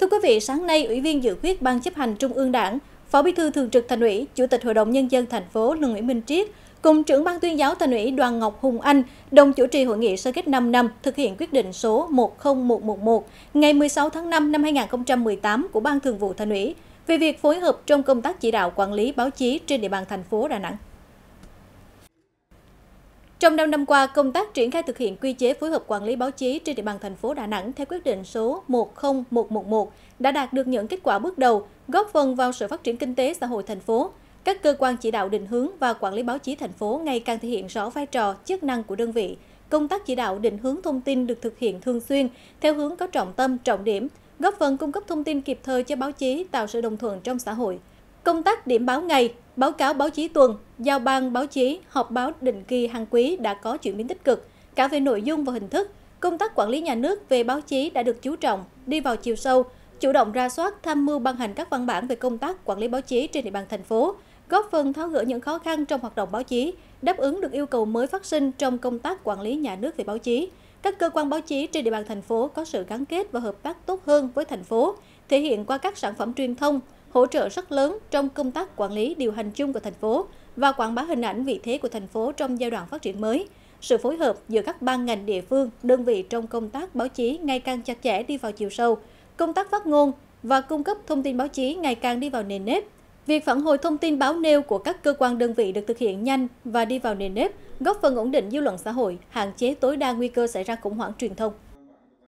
Thưa quý vị, sáng nay, Ủy viên Dự khuyết Ban chấp hành Trung ương Đảng, Phó Bí thư Thường trực Thành ủy, Chủ tịch Hội đồng Nhân dân thành phố Lương Nguyễn Minh Triết cùng trưởng Ban tuyên giáo Thành ủy Đoàn Ngọc Hùng Anh đồng chủ trì hội nghị sơ kết 5 năm thực hiện quyết định số 10111 ngày 16 tháng 5 năm 2018 của Ban Thường vụ Thành ủy về việc phối hợp trong công tác chỉ đạo quản lý báo chí trên địa bàn thành phố Đà Nẵng. Trong 5 năm qua, công tác triển khai thực hiện quy chế phối hợp quản lý báo chí trên địa bàn thành phố Đà Nẵng theo quyết định số 10111 đã đạt được những kết quả bước đầu, góp phần vào sự phát triển kinh tế xã hội thành phố. Các cơ quan chỉ đạo định hướng và quản lý báo chí thành phố ngày càng thể hiện rõ vai trò, chức năng của đơn vị. Công tác chỉ đạo định hướng thông tin được thực hiện thường xuyên, theo hướng có trọng tâm, trọng điểm, góp phần cung cấp thông tin kịp thời cho báo chí, tạo sự đồng thuận trong xã hội. Công tác điểm báo ngày, Báo cáo báo chí tuần, giao ban báo chí, họp báo định kỳ hàng quý đã có chuyển biến tích cực, cả về nội dung và hình thức. Công tác quản lý nhà nước về báo chí đã được chú trọng, đi vào chiều sâu, chủ động ra soát tham mưu ban hành các văn bản về công tác quản lý báo chí trên địa bàn thành phố, góp phần tháo gỡ những khó khăn trong hoạt động báo chí, đáp ứng được yêu cầu mới phát sinh trong công tác quản lý nhà nước về báo chí. Các cơ quan báo chí trên địa bàn thành phố có sự gắn kết và hợp tác tốt hơn với thành phố, thể hiện qua các sản phẩm truyền thông, hỗ trợ rất lớn trong công tác quản lý điều hành chung của thành phố và quảng bá hình ảnh vị thế của thành phố trong giai đoạn phát triển mới. Sự phối hợp giữa các ban ngành địa phương, đơn vị trong công tác báo chí ngày càng chặt chẽ đi vào chiều sâu, công tác phát ngôn và cung cấp thông tin báo chí ngày càng đi vào nền nếp. Việc phản hồi thông tin báo nêu của các cơ quan đơn vị được thực hiện nhanh và đi vào nền nếp, góp phần ổn định dư luận xã hội, hạn chế tối đa nguy cơ xảy ra khủng hoảng truyền thông.